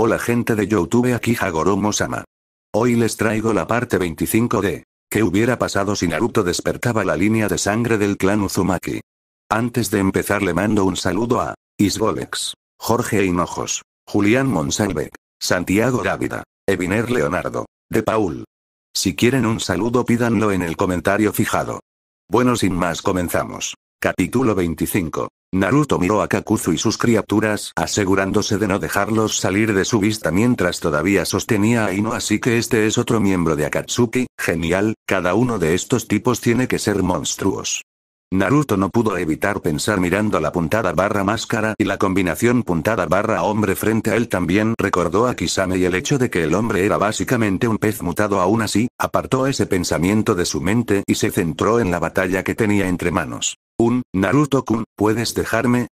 Hola gente de Youtube aquí Hagoromo Sama. Hoy les traigo la parte 25 de ¿Qué hubiera pasado si Naruto despertaba la línea de sangre del clan Uzumaki? Antes de empezar le mando un saludo a Isgolex, Jorge Hinojos, Julián Monsalve, Santiago Dávida, Eviner Leonardo, De Paul. Si quieren un saludo pídanlo en el comentario fijado. Bueno sin más comenzamos. Capítulo 25. Naruto miró a Kakuzu y sus criaturas, asegurándose de no dejarlos salir de su vista mientras todavía sostenía a Ino así que este es otro miembro de Akatsuki, genial, cada uno de estos tipos tiene que ser monstruos. Naruto no pudo evitar pensar mirando la puntada barra máscara y la combinación puntada barra hombre frente a él también recordó a Kisame y el hecho de que el hombre era básicamente un pez mutado aún así, apartó ese pensamiento de su mente y se centró en la batalla que tenía entre manos. Un, Naruto-kun, ¿puedes dejarme?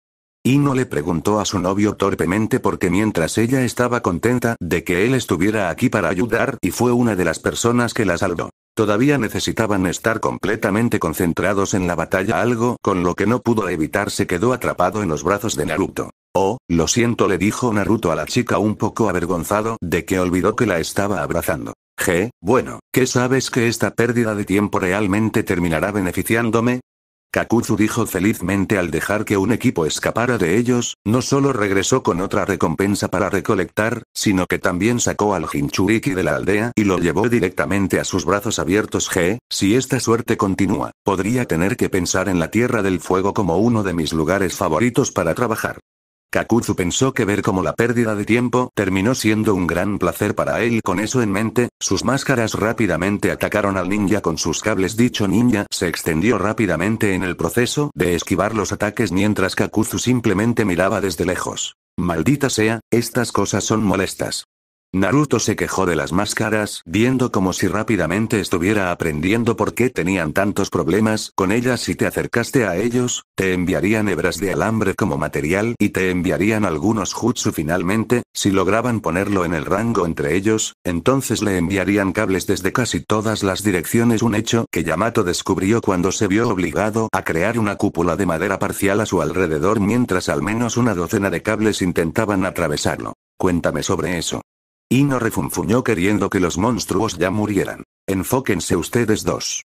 no le preguntó a su novio torpemente porque mientras ella estaba contenta de que él estuviera aquí para ayudar y fue una de las personas que la salvó. Todavía necesitaban estar completamente concentrados en la batalla, algo con lo que no pudo evitar se quedó atrapado en los brazos de Naruto. Oh, lo siento, le dijo Naruto a la chica un poco avergonzado de que olvidó que la estaba abrazando. G, bueno, ¿qué sabes que esta pérdida de tiempo realmente terminará beneficiándome? Kakuzu dijo felizmente al dejar que un equipo escapara de ellos, no solo regresó con otra recompensa para recolectar, sino que también sacó al Hinchuriki de la aldea y lo llevó directamente a sus brazos abiertos G, si esta suerte continúa, podría tener que pensar en la Tierra del Fuego como uno de mis lugares favoritos para trabajar. Kakuzu pensó que ver como la pérdida de tiempo terminó siendo un gran placer para él con eso en mente, sus máscaras rápidamente atacaron al ninja con sus cables dicho ninja se extendió rápidamente en el proceso de esquivar los ataques mientras Kakuzu simplemente miraba desde lejos. Maldita sea, estas cosas son molestas. Naruto se quejó de las máscaras, viendo como si rápidamente estuviera aprendiendo por qué tenían tantos problemas con ellas si te acercaste a ellos, te enviarían hebras de alambre como material y te enviarían algunos jutsu finalmente, si lograban ponerlo en el rango entre ellos, entonces le enviarían cables desde casi todas las direcciones un hecho que Yamato descubrió cuando se vio obligado a crear una cúpula de madera parcial a su alrededor mientras al menos una docena de cables intentaban atravesarlo. Cuéntame sobre eso no refunfuñó queriendo que los monstruos ya murieran. Enfóquense ustedes dos.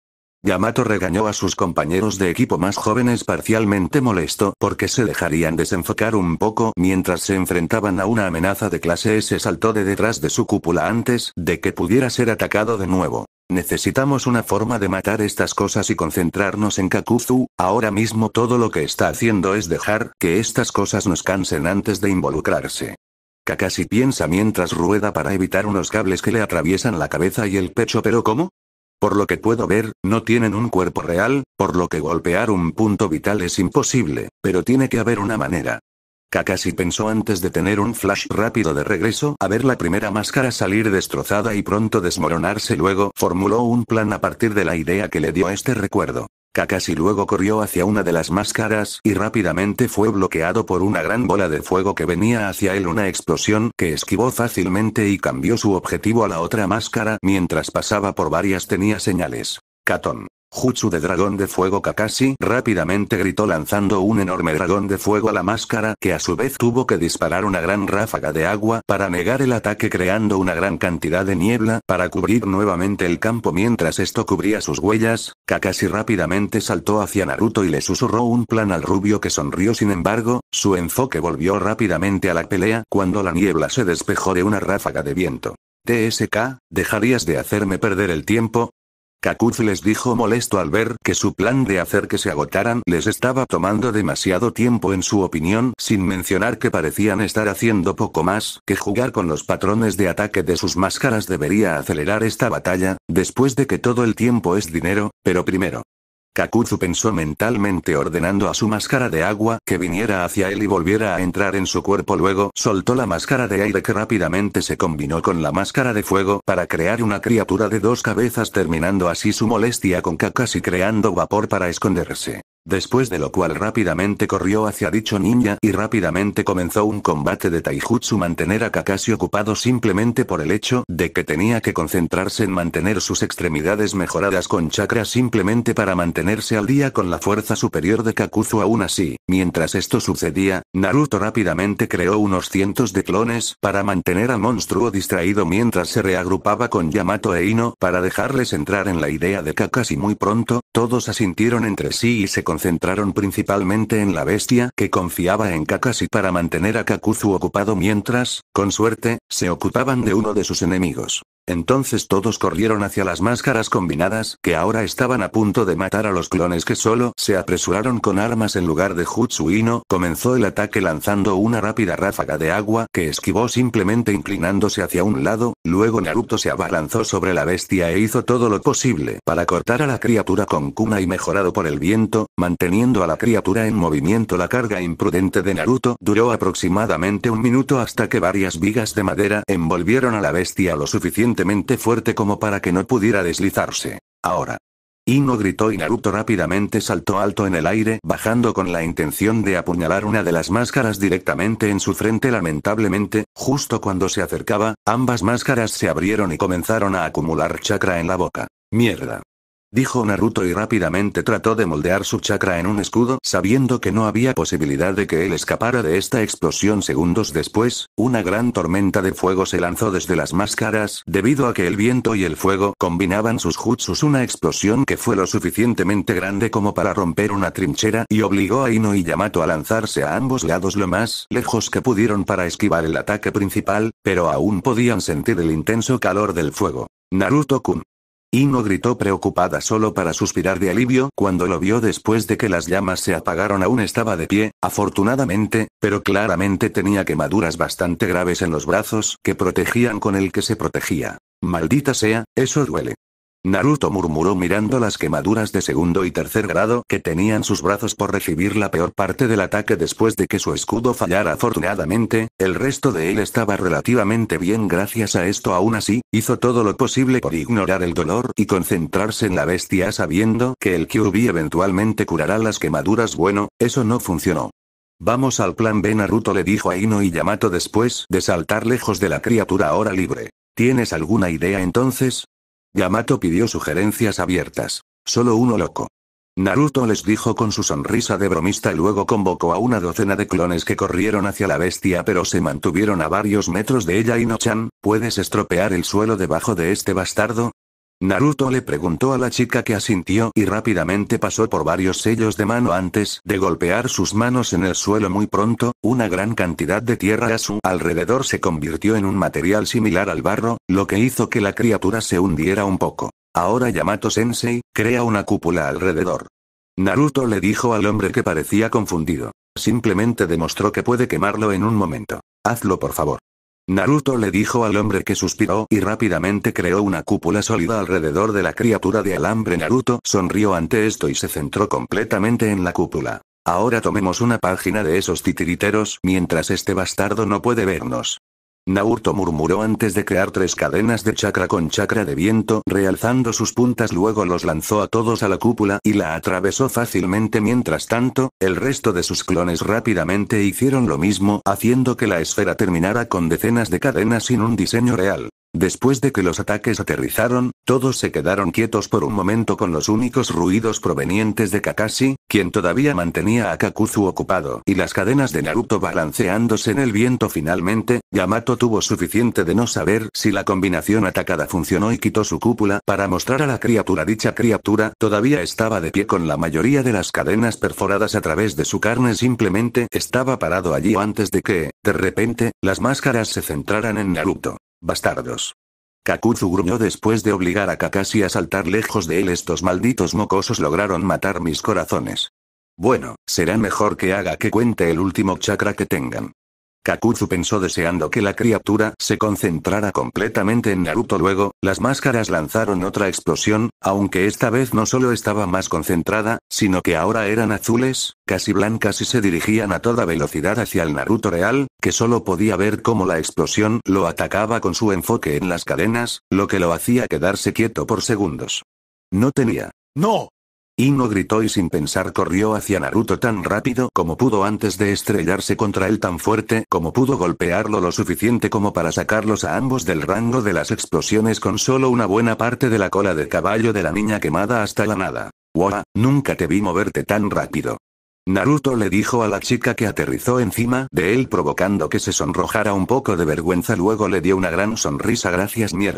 Yamato regañó a sus compañeros de equipo más jóvenes parcialmente molesto porque se dejarían desenfocar un poco mientras se enfrentaban a una amenaza de clase S saltó de detrás de su cúpula antes de que pudiera ser atacado de nuevo. Necesitamos una forma de matar estas cosas y concentrarnos en Kakuzu, ahora mismo todo lo que está haciendo es dejar que estas cosas nos cansen antes de involucrarse. Kakashi piensa mientras rueda para evitar unos cables que le atraviesan la cabeza y el pecho pero ¿cómo? Por lo que puedo ver, no tienen un cuerpo real, por lo que golpear un punto vital es imposible, pero tiene que haber una manera. Kakashi pensó antes de tener un flash rápido de regreso a ver la primera máscara salir destrozada y pronto desmoronarse luego formuló un plan a partir de la idea que le dio este recuerdo. Kakashi luego corrió hacia una de las máscaras y rápidamente fue bloqueado por una gran bola de fuego que venía hacia él una explosión que esquivó fácilmente y cambió su objetivo a la otra máscara mientras pasaba por varias tenía señales. Katon. Jutsu de dragón de fuego Kakashi rápidamente gritó lanzando un enorme dragón de fuego a la máscara que a su vez tuvo que disparar una gran ráfaga de agua para negar el ataque creando una gran cantidad de niebla para cubrir nuevamente el campo mientras esto cubría sus huellas, Kakashi rápidamente saltó hacia Naruto y le susurró un plan al rubio que sonrió sin embargo, su enfoque volvió rápidamente a la pelea cuando la niebla se despejó de una ráfaga de viento. TSK, dejarías de hacerme perder el tiempo, Kakuz les dijo molesto al ver que su plan de hacer que se agotaran les estaba tomando demasiado tiempo en su opinión, sin mencionar que parecían estar haciendo poco más que jugar con los patrones de ataque de sus máscaras debería acelerar esta batalla, después de que todo el tiempo es dinero, pero primero, Kakuzu pensó mentalmente ordenando a su máscara de agua que viniera hacia él y volviera a entrar en su cuerpo. Luego soltó la máscara de aire que rápidamente se combinó con la máscara de fuego para crear una criatura de dos cabezas terminando así su molestia con y creando vapor para esconderse. Después de lo cual rápidamente corrió hacia dicho ninja y rápidamente comenzó un combate de taijutsu mantener a Kakashi ocupado simplemente por el hecho de que tenía que concentrarse en mantener sus extremidades mejoradas con chakra simplemente para mantenerse al día con la fuerza superior de Kakuzu aún así. Mientras esto sucedía, Naruto rápidamente creó unos cientos de clones para mantener al monstruo distraído mientras se reagrupaba con Yamato e Ino para dejarles entrar en la idea de Kakashi muy pronto, todos asintieron entre sí y se concentraron principalmente en la bestia que confiaba en Kakashi para mantener a Kakuzu ocupado mientras, con suerte, se ocupaban de uno de sus enemigos. Entonces todos corrieron hacia las máscaras combinadas, que ahora estaban a punto de matar a los clones que solo se apresuraron con armas en lugar de Jutsuino. Comenzó el ataque lanzando una rápida ráfaga de agua que esquivó simplemente inclinándose hacia un lado, luego Naruto se abalanzó sobre la bestia e hizo todo lo posible para cortar a la criatura con kuna y mejorado por el viento, manteniendo a la criatura en movimiento. La carga imprudente de Naruto duró aproximadamente un minuto hasta que varias vigas de madera envolvieron a la bestia lo suficiente fuerte como para que no pudiera deslizarse. Ahora. Ino gritó y Naruto rápidamente saltó alto en el aire, bajando con la intención de apuñalar una de las máscaras directamente en su frente. Lamentablemente, justo cuando se acercaba, ambas máscaras se abrieron y comenzaron a acumular chakra en la boca. Mierda dijo Naruto y rápidamente trató de moldear su chakra en un escudo, sabiendo que no había posibilidad de que él escapara de esta explosión segundos después, una gran tormenta de fuego se lanzó desde las máscaras, debido a que el viento y el fuego combinaban sus jutsus una explosión que fue lo suficientemente grande como para romper una trinchera y obligó a Ino y Yamato a lanzarse a ambos lados lo más lejos que pudieron para esquivar el ataque principal, pero aún podían sentir el intenso calor del fuego. Naruto-kun. Ino gritó preocupada solo para suspirar de alivio cuando lo vio después de que las llamas se apagaron aún estaba de pie, afortunadamente, pero claramente tenía quemaduras bastante graves en los brazos que protegían con el que se protegía. Maldita sea, eso duele. Naruto murmuró mirando las quemaduras de segundo y tercer grado que tenían sus brazos por recibir la peor parte del ataque después de que su escudo fallara afortunadamente, el resto de él estaba relativamente bien gracias a esto aún así, hizo todo lo posible por ignorar el dolor y concentrarse en la bestia sabiendo que el Kyuubi eventualmente curará las quemaduras bueno, eso no funcionó. Vamos al plan B Naruto le dijo a Ino y Yamato después de saltar lejos de la criatura ahora libre. ¿Tienes alguna idea entonces? Yamato pidió sugerencias abiertas. Solo uno loco. Naruto les dijo con su sonrisa de bromista y luego convocó a una docena de clones que corrieron hacia la bestia pero se mantuvieron a varios metros de ella y no-chan, ¿puedes estropear el suelo debajo de este bastardo? Naruto le preguntó a la chica que asintió y rápidamente pasó por varios sellos de mano antes de golpear sus manos en el suelo muy pronto, una gran cantidad de tierra a su alrededor se convirtió en un material similar al barro, lo que hizo que la criatura se hundiera un poco. Ahora Yamato Sensei, crea una cúpula alrededor. Naruto le dijo al hombre que parecía confundido. Simplemente demostró que puede quemarlo en un momento. Hazlo por favor. Naruto le dijo al hombre que suspiró y rápidamente creó una cúpula sólida alrededor de la criatura de alambre. Naruto sonrió ante esto y se centró completamente en la cúpula. Ahora tomemos una página de esos titiriteros mientras este bastardo no puede vernos. Naurto murmuró antes de crear tres cadenas de chakra con chakra de viento, realzando sus puntas luego los lanzó a todos a la cúpula y la atravesó fácilmente mientras tanto, el resto de sus clones rápidamente hicieron lo mismo, haciendo que la esfera terminara con decenas de cadenas sin un diseño real. Después de que los ataques aterrizaron, todos se quedaron quietos por un momento con los únicos ruidos provenientes de Kakashi, quien todavía mantenía a Kakuzu ocupado, y las cadenas de Naruto balanceándose en el viento finalmente, Yamato tuvo suficiente de no saber si la combinación atacada funcionó y quitó su cúpula para mostrar a la criatura dicha criatura todavía estaba de pie con la mayoría de las cadenas perforadas a través de su carne simplemente estaba parado allí antes de que, de repente, las máscaras se centraran en Naruto. Bastardos. Kakuzu gruñó después de obligar a Kakashi a saltar lejos de él. Estos malditos mocosos lograron matar mis corazones. Bueno, será mejor que haga que cuente el último chakra que tengan. Kakuzu pensó deseando que la criatura se concentrara completamente en Naruto luego, las máscaras lanzaron otra explosión, aunque esta vez no solo estaba más concentrada, sino que ahora eran azules, casi blancas y se dirigían a toda velocidad hacia el Naruto real, que solo podía ver cómo la explosión lo atacaba con su enfoque en las cadenas, lo que lo hacía quedarse quieto por segundos. No tenía. ¡No! Ino gritó y sin pensar corrió hacia Naruto tan rápido como pudo antes de estrellarse contra él tan fuerte como pudo golpearlo lo suficiente como para sacarlos a ambos del rango de las explosiones con solo una buena parte de la cola de caballo de la niña quemada hasta la nada. Wow, nunca te vi moverte tan rápido. Naruto le dijo a la chica que aterrizó encima de él provocando que se sonrojara un poco de vergüenza luego le dio una gran sonrisa gracias mi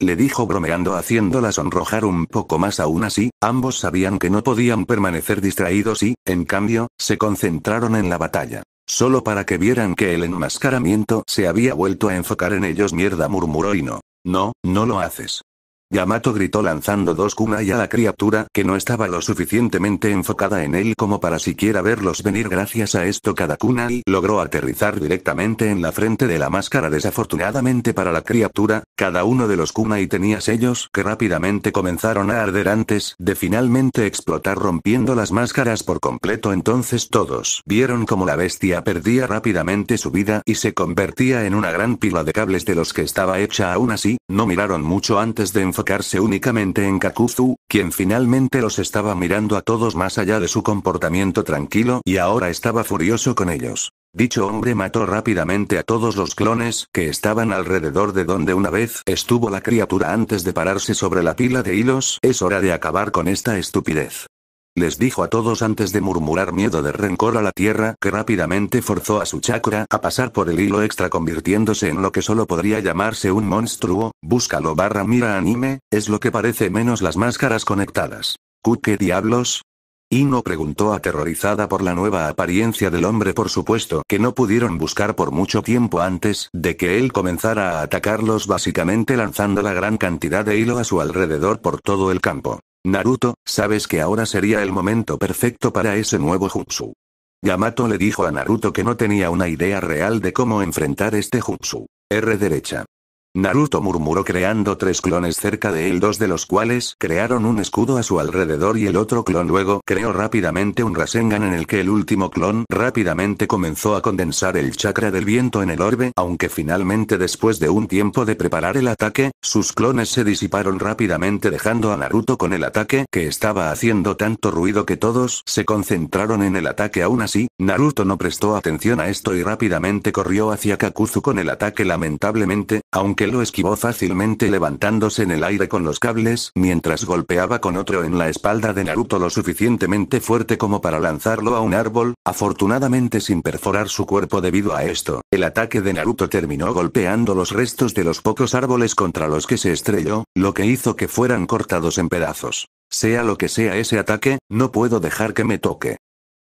le dijo bromeando haciéndola sonrojar un poco más aún así, ambos sabían que no podían permanecer distraídos y, en cambio, se concentraron en la batalla. Solo para que vieran que el enmascaramiento se había vuelto a enfocar en ellos mierda murmuró y no. No, no lo haces. Yamato gritó lanzando dos kunai a la criatura que no estaba lo suficientemente enfocada en él como para siquiera verlos venir gracias a esto cada kunai logró aterrizar directamente en la frente de la máscara desafortunadamente para la criatura, cada uno de los kunai tenía sellos que rápidamente comenzaron a arder antes de finalmente explotar rompiendo las máscaras por completo entonces todos vieron como la bestia perdía rápidamente su vida y se convertía en una gran pila de cables de los que estaba hecha aún así, no miraron mucho antes de enfocarse únicamente en Kakuzu, quien finalmente los estaba mirando a todos más allá de su comportamiento tranquilo y ahora estaba furioso con ellos. Dicho hombre mató rápidamente a todos los clones que estaban alrededor de donde una vez estuvo la criatura antes de pararse sobre la pila de hilos. Es hora de acabar con esta estupidez. Les dijo a todos antes de murmurar miedo de rencor a la tierra que rápidamente forzó a su chakra a pasar por el hilo extra convirtiéndose en lo que solo podría llamarse un monstruo, búscalo barra mira anime, es lo que parece menos las máscaras conectadas. ¿Qué diablos? Ino preguntó aterrorizada por la nueva apariencia del hombre por supuesto que no pudieron buscar por mucho tiempo antes de que él comenzara a atacarlos básicamente lanzando la gran cantidad de hilo a su alrededor por todo el campo. Naruto, sabes que ahora sería el momento perfecto para ese nuevo jutsu. Yamato le dijo a Naruto que no tenía una idea real de cómo enfrentar este jutsu. R derecha. Naruto murmuró creando tres clones cerca de él, dos de los cuales crearon un escudo a su alrededor y el otro clon luego creó rápidamente un Rasengan en el que el último clon rápidamente comenzó a condensar el chakra del viento en el orbe, aunque finalmente después de un tiempo de preparar el ataque, sus clones se disiparon rápidamente dejando a Naruto con el ataque que estaba haciendo tanto ruido que todos se concentraron en el ataque aún así, Naruto no prestó atención a esto y rápidamente corrió hacia Kakuzu con el ataque lamentablemente, aunque lo esquivó fácilmente levantándose en el aire con los cables mientras golpeaba con otro en la espalda de Naruto lo suficientemente fuerte como para lanzarlo a un árbol, afortunadamente sin perforar su cuerpo debido a esto. El ataque de Naruto terminó golpeando los restos de los pocos árboles contra los que se estrelló, lo que hizo que fueran cortados en pedazos. Sea lo que sea ese ataque, no puedo dejar que me toque.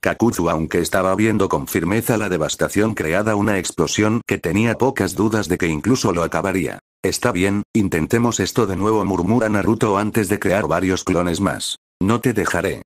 Kakuzu aunque estaba viendo con firmeza la devastación creada una explosión que tenía pocas dudas de que incluso lo acabaría. Está bien, intentemos esto de nuevo murmura Naruto antes de crear varios clones más. No te dejaré.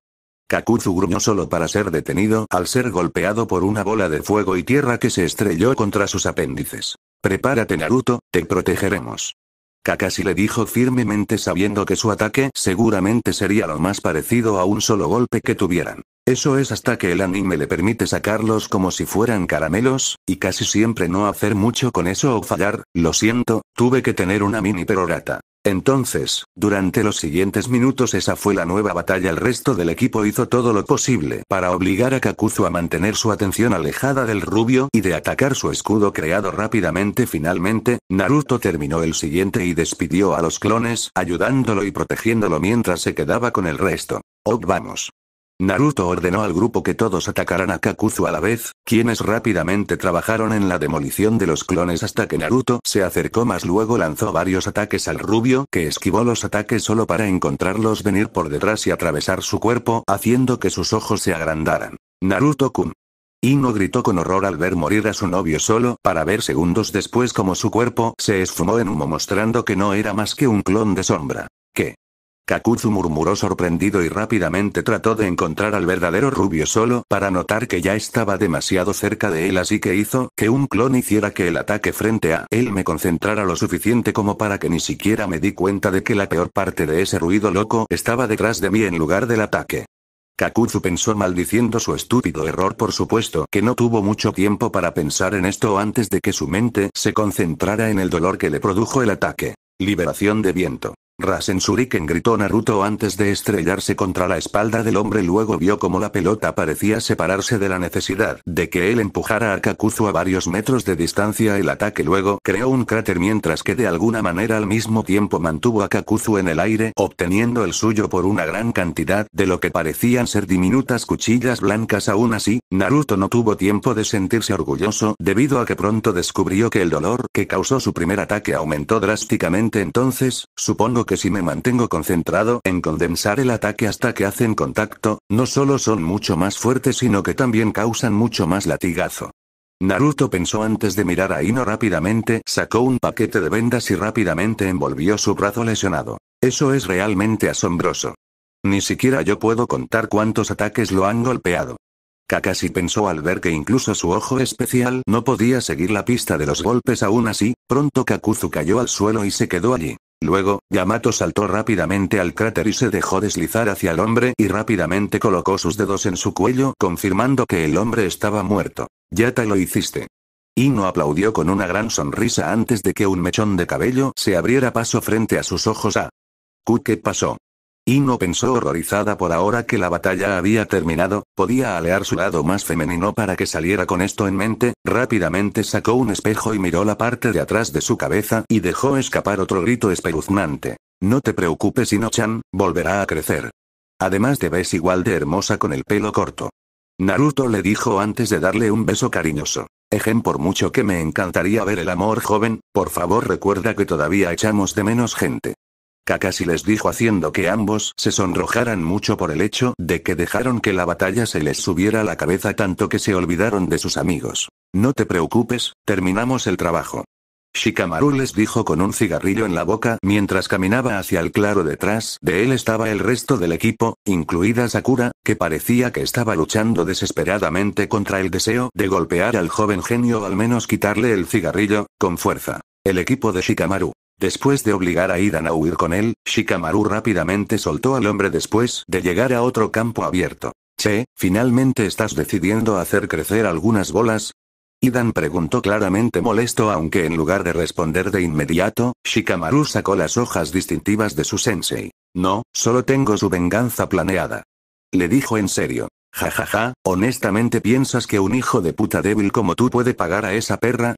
Kakuzu gruñó solo para ser detenido al ser golpeado por una bola de fuego y tierra que se estrelló contra sus apéndices. Prepárate Naruto, te protegeremos. Kakashi le dijo firmemente sabiendo que su ataque seguramente sería lo más parecido a un solo golpe que tuvieran. Eso es hasta que el anime le permite sacarlos como si fueran caramelos, y casi siempre no hacer mucho con eso o fallar, lo siento, tuve que tener una mini perorata. Entonces, durante los siguientes minutos esa fue la nueva batalla. El resto del equipo hizo todo lo posible para obligar a Kakuzu a mantener su atención alejada del rubio y de atacar su escudo creado rápidamente. Finalmente, Naruto terminó el siguiente y despidió a los clones, ayudándolo y protegiéndolo mientras se quedaba con el resto. Oh, vamos. Naruto ordenó al grupo que todos atacaran a Kakuzu a la vez, quienes rápidamente trabajaron en la demolición de los clones hasta que Naruto se acercó más luego lanzó varios ataques al rubio que esquivó los ataques solo para encontrarlos venir por detrás y atravesar su cuerpo haciendo que sus ojos se agrandaran. Naruto-kun. Ino gritó con horror al ver morir a su novio solo para ver segundos después como su cuerpo se esfumó en humo mostrando que no era más que un clon de sombra. Kakuzu murmuró sorprendido y rápidamente trató de encontrar al verdadero rubio solo para notar que ya estaba demasiado cerca de él así que hizo que un clon hiciera que el ataque frente a él me concentrara lo suficiente como para que ni siquiera me di cuenta de que la peor parte de ese ruido loco estaba detrás de mí en lugar del ataque. Kakuzu pensó maldiciendo su estúpido error por supuesto que no tuvo mucho tiempo para pensar en esto antes de que su mente se concentrara en el dolor que le produjo el ataque. Liberación de viento. Rasensuriken gritó Naruto antes de estrellarse contra la espalda del hombre luego vio como la pelota parecía separarse de la necesidad de que él empujara a Kakuzu a varios metros de distancia el ataque luego creó un cráter mientras que de alguna manera al mismo tiempo mantuvo a Kakuzu en el aire obteniendo el suyo por una gran cantidad de lo que parecían ser diminutas cuchillas blancas aún así, Naruto no tuvo tiempo de sentirse orgulloso debido a que pronto descubrió que el dolor que causó su primer ataque aumentó drásticamente entonces, supongo que si me mantengo concentrado en condensar el ataque hasta que hacen contacto, no solo son mucho más fuertes sino que también causan mucho más latigazo. Naruto pensó antes de mirar a Ino rápidamente, sacó un paquete de vendas y rápidamente envolvió su brazo lesionado. Eso es realmente asombroso. Ni siquiera yo puedo contar cuántos ataques lo han golpeado. Kakashi pensó al ver que incluso su ojo especial no podía seguir la pista de los golpes aún así, pronto Kakuzu cayó al suelo y se quedó allí. Luego, Yamato saltó rápidamente al cráter y se dejó deslizar hacia el hombre y rápidamente colocó sus dedos en su cuello confirmando que el hombre estaba muerto. Ya te lo hiciste. Ino aplaudió con una gran sonrisa antes de que un mechón de cabello se abriera paso frente a sus ojos a. ¿Qué pasó? Ino pensó horrorizada por ahora que la batalla había terminado, podía alear su lado más femenino para que saliera con esto en mente, rápidamente sacó un espejo y miró la parte de atrás de su cabeza y dejó escapar otro grito espeluznante. No te preocupes Ino-chan, volverá a crecer. Además te ves igual de hermosa con el pelo corto. Naruto le dijo antes de darle un beso cariñoso. Ejen por mucho que me encantaría ver el amor joven, por favor recuerda que todavía echamos de menos gente. Kakashi les dijo haciendo que ambos se sonrojaran mucho por el hecho de que dejaron que la batalla se les subiera a la cabeza tanto que se olvidaron de sus amigos. No te preocupes, terminamos el trabajo. Shikamaru les dijo con un cigarrillo en la boca mientras caminaba hacia el claro detrás de él estaba el resto del equipo, incluida Sakura, que parecía que estaba luchando desesperadamente contra el deseo de golpear al joven genio o al menos quitarle el cigarrillo, con fuerza. El equipo de Shikamaru. Después de obligar a Idan a huir con él, Shikamaru rápidamente soltó al hombre después de llegar a otro campo abierto. Che, ¿finalmente estás decidiendo hacer crecer algunas bolas? Idan preguntó claramente molesto aunque en lugar de responder de inmediato, Shikamaru sacó las hojas distintivas de su sensei. No, solo tengo su venganza planeada. Le dijo en serio. Jajaja, ja, ja, honestamente piensas que un hijo de puta débil como tú puede pagar a esa perra?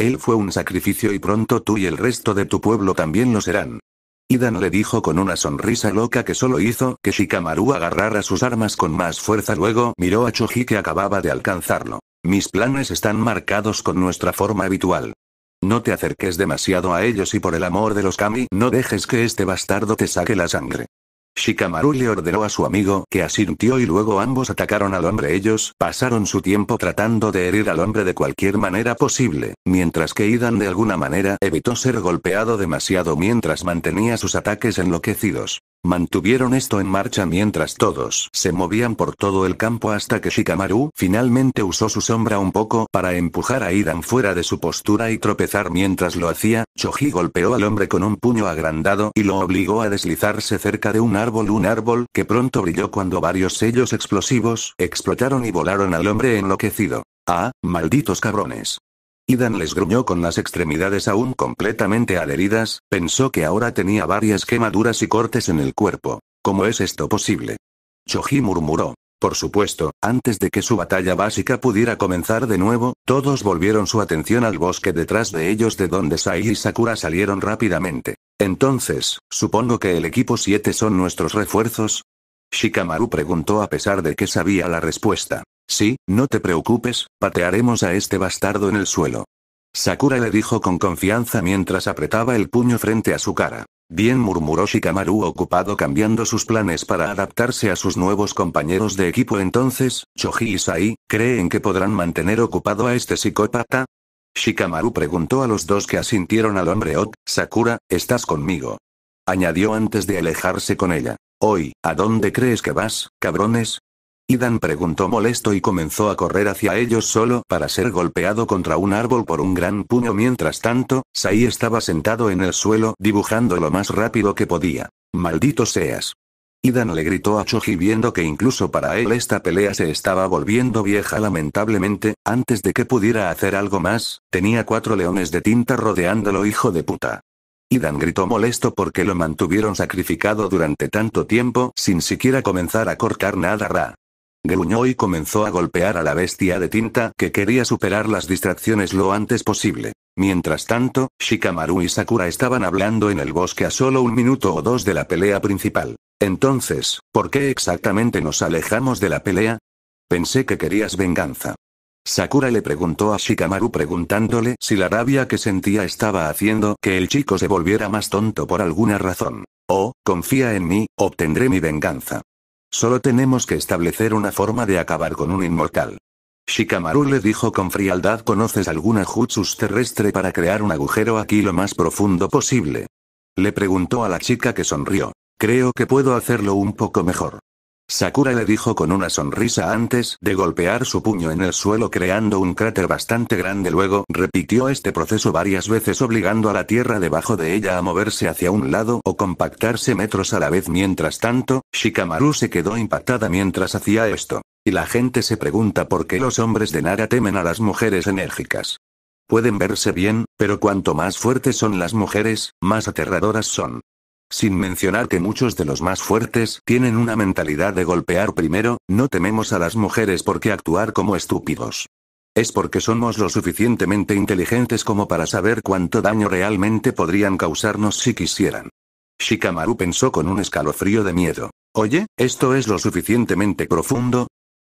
Él fue un sacrificio y pronto tú y el resto de tu pueblo también lo serán. Idan le dijo con una sonrisa loca que solo hizo que Shikamaru agarrara sus armas con más fuerza. Luego miró a Choji que acababa de alcanzarlo. Mis planes están marcados con nuestra forma habitual. No te acerques demasiado a ellos y por el amor de los kami no dejes que este bastardo te saque la sangre. Shikamaru le ordenó a su amigo que asintió y luego ambos atacaron al hombre. Ellos pasaron su tiempo tratando de herir al hombre de cualquier manera posible, mientras que Idan de alguna manera evitó ser golpeado demasiado mientras mantenía sus ataques enloquecidos. Mantuvieron esto en marcha mientras todos se movían por todo el campo hasta que Shikamaru finalmente usó su sombra un poco para empujar a Idan fuera de su postura y tropezar mientras lo hacía, Choji golpeó al hombre con un puño agrandado y lo obligó a deslizarse cerca de un árbol, un árbol que pronto brilló cuando varios sellos explosivos explotaron y volaron al hombre enloquecido. Ah, malditos cabrones. Idan les gruñó con las extremidades aún completamente adheridas, pensó que ahora tenía varias quemaduras y cortes en el cuerpo. ¿Cómo es esto posible? Choji murmuró. Por supuesto, antes de que su batalla básica pudiera comenzar de nuevo, todos volvieron su atención al bosque detrás de ellos de donde Sai y Sakura salieron rápidamente. Entonces, supongo que el equipo 7 son nuestros refuerzos, Shikamaru preguntó a pesar de que sabía la respuesta. Sí, no te preocupes, patearemos a este bastardo en el suelo. Sakura le dijo con confianza mientras apretaba el puño frente a su cara. Bien murmuró Shikamaru ocupado cambiando sus planes para adaptarse a sus nuevos compañeros de equipo entonces, Choji y Sai, ¿creen que podrán mantener ocupado a este psicópata? Shikamaru preguntó a los dos que asintieron al hombre Ot, Sakura, ¿estás conmigo? Añadió antes de alejarse con ella. Hoy, ¿a dónde crees que vas, cabrones? Idan preguntó molesto y comenzó a correr hacia ellos solo para ser golpeado contra un árbol por un gran puño. Mientras tanto, Sai estaba sentado en el suelo dibujando lo más rápido que podía. Maldito seas. Idan le gritó a Choji viendo que incluso para él esta pelea se estaba volviendo vieja lamentablemente, antes de que pudiera hacer algo más, tenía cuatro leones de tinta rodeándolo hijo de puta. Idan gritó molesto porque lo mantuvieron sacrificado durante tanto tiempo sin siquiera comenzar a cortar nada Ra. Gruñó y comenzó a golpear a la bestia de tinta que quería superar las distracciones lo antes posible. Mientras tanto, Shikamaru y Sakura estaban hablando en el bosque a solo un minuto o dos de la pelea principal. Entonces, ¿por qué exactamente nos alejamos de la pelea? Pensé que querías venganza. Sakura le preguntó a Shikamaru preguntándole si la rabia que sentía estaba haciendo que el chico se volviera más tonto por alguna razón. Oh, confía en mí, obtendré mi venganza. Solo tenemos que establecer una forma de acabar con un inmortal. Shikamaru le dijo con frialdad ¿Conoces alguna jutsu terrestre para crear un agujero aquí lo más profundo posible? Le preguntó a la chica que sonrió. Creo que puedo hacerlo un poco mejor. Sakura le dijo con una sonrisa antes de golpear su puño en el suelo creando un cráter bastante grande. Luego repitió este proceso varias veces obligando a la tierra debajo de ella a moverse hacia un lado o compactarse metros a la vez. Mientras tanto, Shikamaru se quedó impactada mientras hacía esto. Y la gente se pregunta por qué los hombres de Nara temen a las mujeres enérgicas. Pueden verse bien, pero cuanto más fuertes son las mujeres, más aterradoras son. Sin mencionar que muchos de los más fuertes tienen una mentalidad de golpear primero, no tememos a las mujeres por qué actuar como estúpidos. Es porque somos lo suficientemente inteligentes como para saber cuánto daño realmente podrían causarnos si quisieran. Shikamaru pensó con un escalofrío de miedo. Oye, ¿esto es lo suficientemente profundo?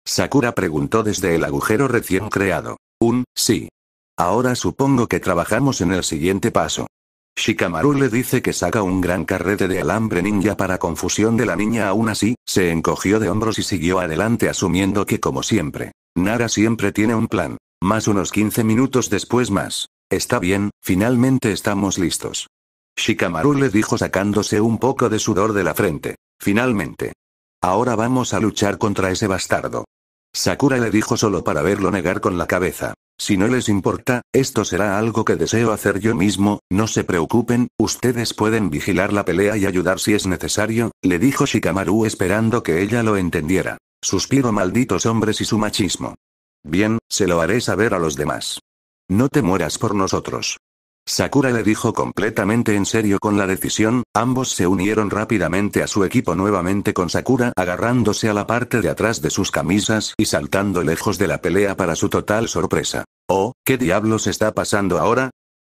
Sakura preguntó desde el agujero recién creado. Un, sí. Ahora supongo que trabajamos en el siguiente paso. Shikamaru le dice que saca un gran carrete de alambre ninja para confusión de la niña aún así, se encogió de hombros y siguió adelante asumiendo que como siempre, Nara siempre tiene un plan. Más unos 15 minutos después más. Está bien, finalmente estamos listos. Shikamaru le dijo sacándose un poco de sudor de la frente. Finalmente. Ahora vamos a luchar contra ese bastardo. Sakura le dijo solo para verlo negar con la cabeza. Si no les importa, esto será algo que deseo hacer yo mismo, no se preocupen, ustedes pueden vigilar la pelea y ayudar si es necesario, le dijo Shikamaru esperando que ella lo entendiera. Suspiro malditos hombres y su machismo. Bien, se lo haré saber a los demás. No te mueras por nosotros. Sakura le dijo completamente en serio con la decisión, ambos se unieron rápidamente a su equipo nuevamente con Sakura agarrándose a la parte de atrás de sus camisas y saltando lejos de la pelea para su total sorpresa. Oh, ¿qué diablos está pasando ahora?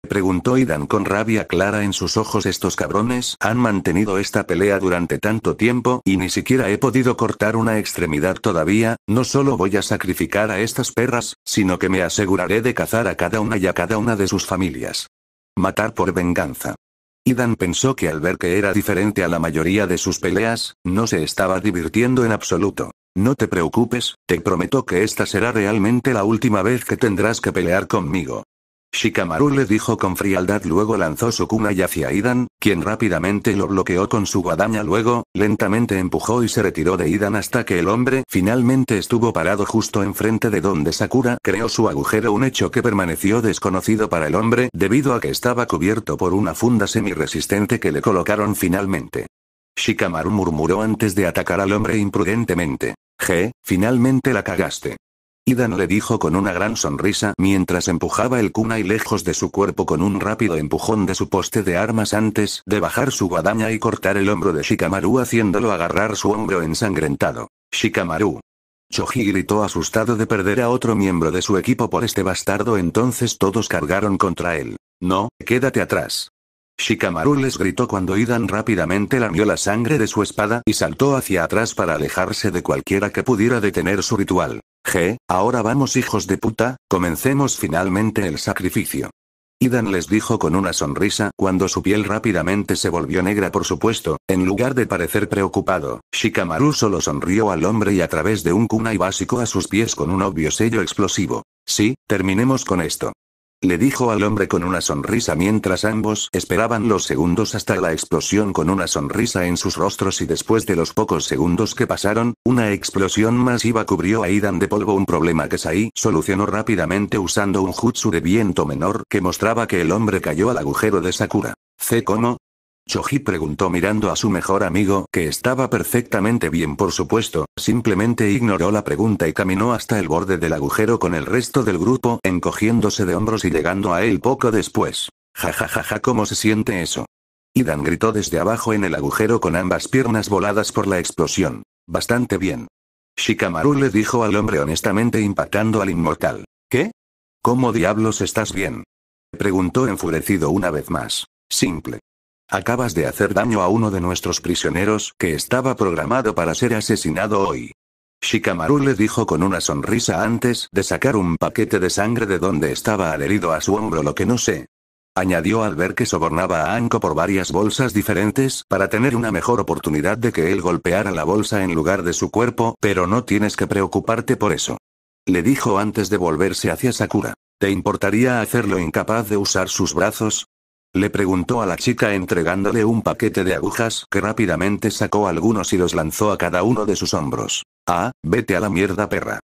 Preguntó Idan con rabia clara en sus ojos estos cabrones han mantenido esta pelea durante tanto tiempo y ni siquiera he podido cortar una extremidad todavía, no solo voy a sacrificar a estas perras, sino que me aseguraré de cazar a cada una y a cada una de sus familias. Matar por venganza. Idan pensó que al ver que era diferente a la mayoría de sus peleas, no se estaba divirtiendo en absoluto. No te preocupes, te prometo que esta será realmente la última vez que tendrás que pelear conmigo. Shikamaru le dijo con frialdad luego lanzó su y hacia Idan, quien rápidamente lo bloqueó con su guadaña luego, lentamente empujó y se retiró de Idan hasta que el hombre finalmente estuvo parado justo enfrente de donde Sakura creó su agujero un hecho que permaneció desconocido para el hombre debido a que estaba cubierto por una funda semi-resistente que le colocaron finalmente. Shikamaru murmuró antes de atacar al hombre imprudentemente. G, finalmente la cagaste. Idan le dijo con una gran sonrisa mientras empujaba el kunai lejos de su cuerpo con un rápido empujón de su poste de armas antes de bajar su guadaña y cortar el hombro de Shikamaru haciéndolo agarrar su hombro ensangrentado. Shikamaru. Choji gritó asustado de perder a otro miembro de su equipo por este bastardo entonces todos cargaron contra él. No, quédate atrás. Shikamaru les gritó cuando Idan rápidamente lamió la sangre de su espada y saltó hacia atrás para alejarse de cualquiera que pudiera detener su ritual. Je, ahora vamos hijos de puta, comencemos finalmente el sacrificio. Idan les dijo con una sonrisa cuando su piel rápidamente se volvió negra por supuesto, en lugar de parecer preocupado, Shikamaru solo sonrió al hombre y a través de un kunai básico a sus pies con un obvio sello explosivo. Sí, terminemos con esto. Le dijo al hombre con una sonrisa mientras ambos esperaban los segundos hasta la explosión con una sonrisa en sus rostros y después de los pocos segundos que pasaron, una explosión masiva cubrió a Idan de polvo un problema que Sai solucionó rápidamente usando un jutsu de viento menor que mostraba que el hombre cayó al agujero de Sakura. C. Como, Choji preguntó mirando a su mejor amigo, que estaba perfectamente bien por supuesto, simplemente ignoró la pregunta y caminó hasta el borde del agujero con el resto del grupo, encogiéndose de hombros y llegando a él poco después. Ja ja ja ja, ¿cómo se siente eso? Idan gritó desde abajo en el agujero con ambas piernas voladas por la explosión. Bastante bien. Shikamaru le dijo al hombre honestamente impactando al inmortal. ¿Qué? ¿Cómo diablos estás bien? Preguntó enfurecido una vez más. Simple. Acabas de hacer daño a uno de nuestros prisioneros que estaba programado para ser asesinado hoy. Shikamaru le dijo con una sonrisa antes de sacar un paquete de sangre de donde estaba adherido a su hombro lo que no sé. Añadió al ver que sobornaba a Anko por varias bolsas diferentes para tener una mejor oportunidad de que él golpeara la bolsa en lugar de su cuerpo, pero no tienes que preocuparte por eso. Le dijo antes de volverse hacia Sakura. ¿Te importaría hacerlo incapaz de usar sus brazos? Le preguntó a la chica entregándole un paquete de agujas que rápidamente sacó algunos y los lanzó a cada uno de sus hombros. Ah, vete a la mierda perra.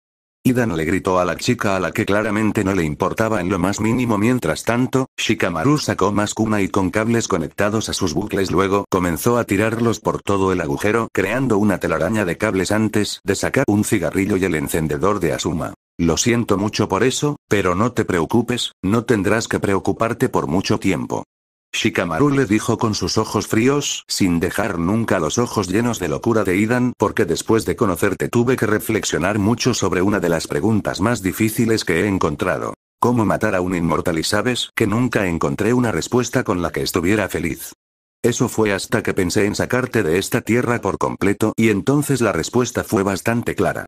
Idan le gritó a la chica a la que claramente no le importaba en lo más mínimo. Mientras tanto, Shikamaru sacó más cuna y con cables conectados a sus bucles luego comenzó a tirarlos por todo el agujero creando una telaraña de cables antes de sacar un cigarrillo y el encendedor de Asuma. Lo siento mucho por eso, pero no te preocupes, no tendrás que preocuparte por mucho tiempo. Shikamaru le dijo con sus ojos fríos, sin dejar nunca los ojos llenos de locura de Idan, porque después de conocerte tuve que reflexionar mucho sobre una de las preguntas más difíciles que he encontrado. ¿Cómo matar a un inmortal y sabes que nunca encontré una respuesta con la que estuviera feliz? Eso fue hasta que pensé en sacarte de esta tierra por completo y entonces la respuesta fue bastante clara.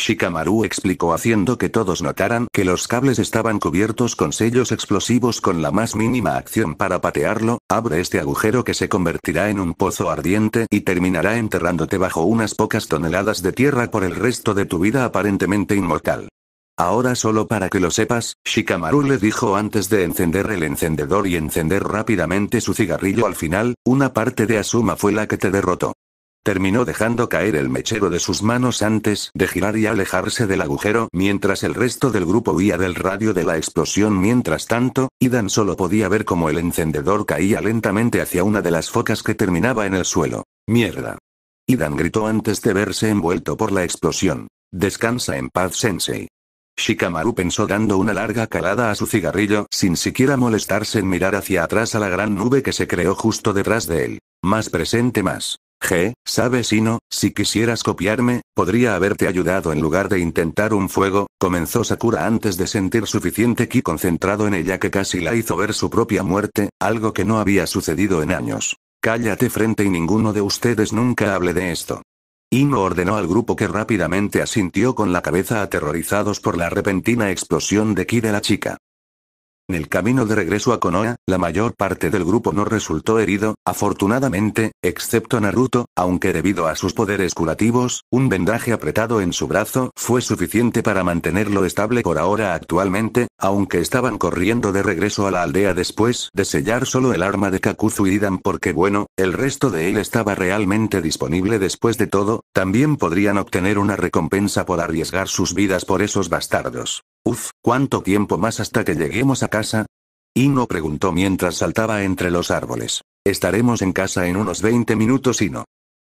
Shikamaru explicó haciendo que todos notaran que los cables estaban cubiertos con sellos explosivos con la más mínima acción para patearlo, abre este agujero que se convertirá en un pozo ardiente y terminará enterrándote bajo unas pocas toneladas de tierra por el resto de tu vida aparentemente inmortal. Ahora solo para que lo sepas, Shikamaru le dijo antes de encender el encendedor y encender rápidamente su cigarrillo al final, una parte de Asuma fue la que te derrotó. Terminó dejando caer el mechero de sus manos antes de girar y alejarse del agujero mientras el resto del grupo huía del radio de la explosión. Mientras tanto, Idan solo podía ver cómo el encendedor caía lentamente hacia una de las focas que terminaba en el suelo. ¡Mierda! Idan gritó antes de verse envuelto por la explosión. Descansa en paz, Sensei. Shikamaru pensó dando una larga calada a su cigarrillo sin siquiera molestarse en mirar hacia atrás a la gran nube que se creó justo detrás de él. Más presente más. G, sabes si no, si quisieras copiarme, podría haberte ayudado en lugar de intentar un fuego, comenzó Sakura antes de sentir suficiente ki concentrado en ella que casi la hizo ver su propia muerte, algo que no había sucedido en años. Cállate frente y ninguno de ustedes nunca hable de esto. Ino ordenó al grupo que rápidamente asintió con la cabeza aterrorizados por la repentina explosión de ki de la chica. En el camino de regreso a Konoha, la mayor parte del grupo no resultó herido, afortunadamente, excepto Naruto, aunque debido a sus poderes curativos, un vendaje apretado en su brazo fue suficiente para mantenerlo estable por ahora actualmente, aunque estaban corriendo de regreso a la aldea después de sellar solo el arma de Kakuzu y Idan porque bueno, el resto de él estaba realmente disponible después de todo, también podrían obtener una recompensa por arriesgar sus vidas por esos bastardos. Uf, ¿cuánto tiempo más hasta que lleguemos a casa? Ino preguntó mientras saltaba entre los árboles. Estaremos en casa en unos 20 minutos, Ino.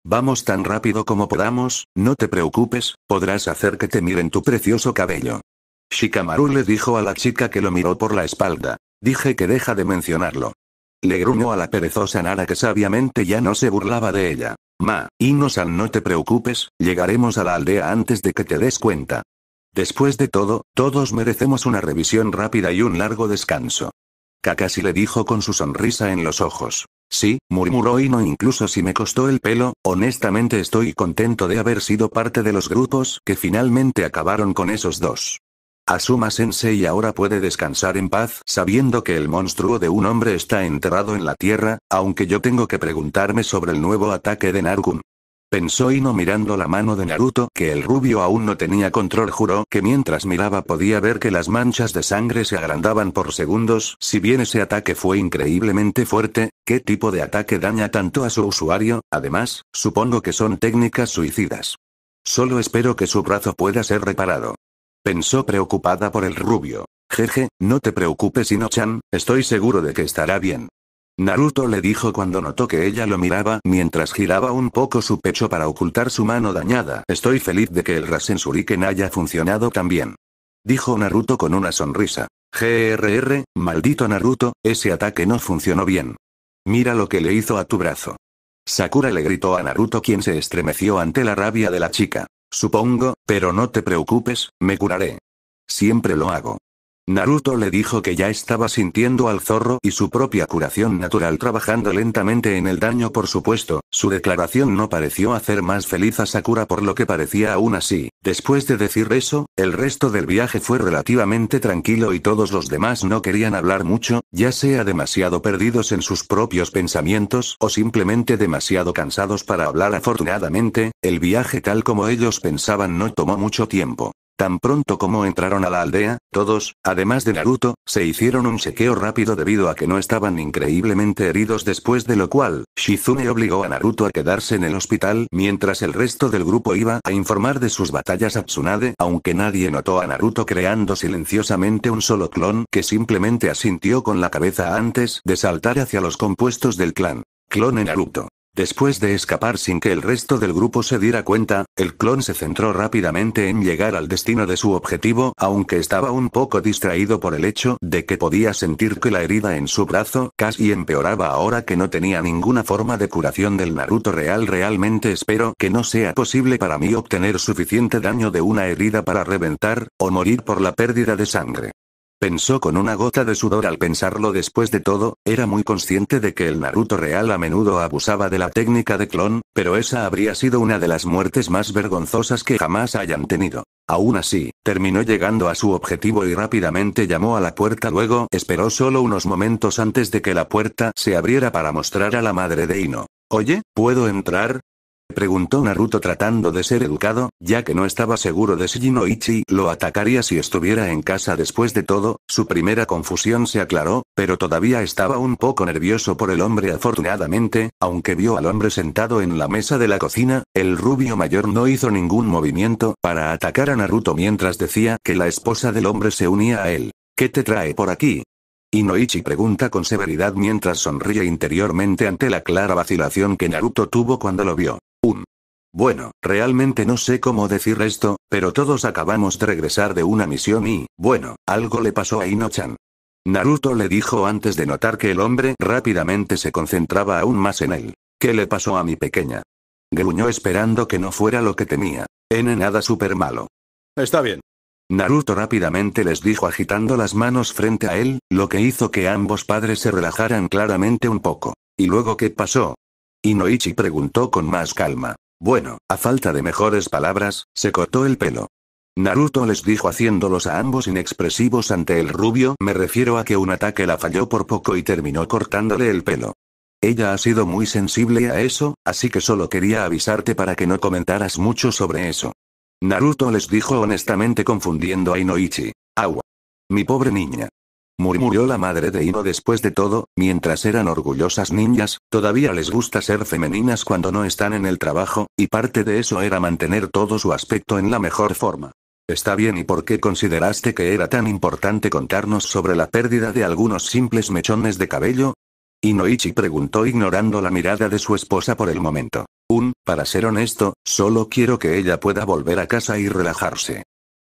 Vamos tan rápido como podamos, no te preocupes, podrás hacer que te miren tu precioso cabello. Shikamaru le dijo a la chica que lo miró por la espalda. Dije que deja de mencionarlo. Le gruñó a la perezosa Nara que sabiamente ya no se burlaba de ella. Ma, Ino-san no te preocupes, llegaremos a la aldea antes de que te des cuenta. Después de todo, todos merecemos una revisión rápida y un largo descanso. Kakashi le dijo con su sonrisa en los ojos. Sí, murmuró y no incluso si me costó el pelo, honestamente estoy contento de haber sido parte de los grupos que finalmente acabaron con esos dos. Asuma Sensei ahora puede descansar en paz sabiendo que el monstruo de un hombre está enterrado en la tierra, aunque yo tengo que preguntarme sobre el nuevo ataque de Nargun. Pensó Ino mirando la mano de Naruto que el rubio aún no tenía control juró que mientras miraba podía ver que las manchas de sangre se agrandaban por segundos si bien ese ataque fue increíblemente fuerte, ¿qué tipo de ataque daña tanto a su usuario? Además, supongo que son técnicas suicidas. Solo espero que su brazo pueda ser reparado. Pensó preocupada por el rubio. Jeje, no te preocupes Ino-chan, estoy seguro de que estará bien. Naruto le dijo cuando notó que ella lo miraba mientras giraba un poco su pecho para ocultar su mano dañada. Estoy feliz de que el Rasen haya funcionado tan bien. Dijo Naruto con una sonrisa. GRR, maldito Naruto, ese ataque no funcionó bien. Mira lo que le hizo a tu brazo. Sakura le gritó a Naruto quien se estremeció ante la rabia de la chica. Supongo, pero no te preocupes, me curaré. Siempre lo hago. Naruto le dijo que ya estaba sintiendo al zorro y su propia curación natural trabajando lentamente en el daño por supuesto, su declaración no pareció hacer más feliz a Sakura por lo que parecía aún así. Después de decir eso, el resto del viaje fue relativamente tranquilo y todos los demás no querían hablar mucho, ya sea demasiado perdidos en sus propios pensamientos o simplemente demasiado cansados para hablar afortunadamente, el viaje tal como ellos pensaban no tomó mucho tiempo. Tan pronto como entraron a la aldea, todos, además de Naruto, se hicieron un chequeo rápido debido a que no estaban increíblemente heridos después de lo cual, Shizune obligó a Naruto a quedarse en el hospital mientras el resto del grupo iba a informar de sus batallas a Tsunade aunque nadie notó a Naruto creando silenciosamente un solo clon que simplemente asintió con la cabeza antes de saltar hacia los compuestos del clan. en Naruto. Después de escapar sin que el resto del grupo se diera cuenta, el clon se centró rápidamente en llegar al destino de su objetivo, aunque estaba un poco distraído por el hecho de que podía sentir que la herida en su brazo casi empeoraba ahora que no tenía ninguna forma de curación del Naruto real. Realmente espero que no sea posible para mí obtener suficiente daño de una herida para reventar, o morir por la pérdida de sangre. Pensó con una gota de sudor al pensarlo después de todo, era muy consciente de que el Naruto real a menudo abusaba de la técnica de clon, pero esa habría sido una de las muertes más vergonzosas que jamás hayan tenido. Aún así, terminó llegando a su objetivo y rápidamente llamó a la puerta luego esperó solo unos momentos antes de que la puerta se abriera para mostrar a la madre de Ino. Oye, ¿puedo entrar? preguntó Naruto tratando de ser educado, ya que no estaba seguro de si Jinoichi lo atacaría si estuviera en casa después de todo, su primera confusión se aclaró, pero todavía estaba un poco nervioso por el hombre afortunadamente, aunque vio al hombre sentado en la mesa de la cocina, el rubio mayor no hizo ningún movimiento para atacar a Naruto mientras decía que la esposa del hombre se unía a él. ¿Qué te trae por aquí? Inoichi pregunta con severidad mientras sonríe interiormente ante la clara vacilación que Naruto tuvo cuando lo vio. Un. Bueno, realmente no sé cómo decir esto, pero todos acabamos de regresar de una misión y, bueno, algo le pasó a ino Naruto le dijo antes de notar que el hombre rápidamente se concentraba aún más en él. ¿Qué le pasó a mi pequeña? Gruñó esperando que no fuera lo que temía. N nada súper malo. Está bien. Naruto rápidamente les dijo agitando las manos frente a él, lo que hizo que ambos padres se relajaran claramente un poco. ¿Y luego qué pasó? Inoichi preguntó con más calma. Bueno, a falta de mejores palabras, se cortó el pelo. Naruto les dijo haciéndolos a ambos inexpresivos ante el rubio, me refiero a que un ataque la falló por poco y terminó cortándole el pelo. Ella ha sido muy sensible a eso, así que solo quería avisarte para que no comentaras mucho sobre eso. Naruto les dijo honestamente confundiendo a Inoichi. Agua. Mi pobre niña murmuró la madre de Ino después de todo, mientras eran orgullosas niñas, todavía les gusta ser femeninas cuando no están en el trabajo, y parte de eso era mantener todo su aspecto en la mejor forma. Está bien y por qué consideraste que era tan importante contarnos sobre la pérdida de algunos simples mechones de cabello? Inoichi preguntó ignorando la mirada de su esposa por el momento. Un, para ser honesto, solo quiero que ella pueda volver a casa y relajarse.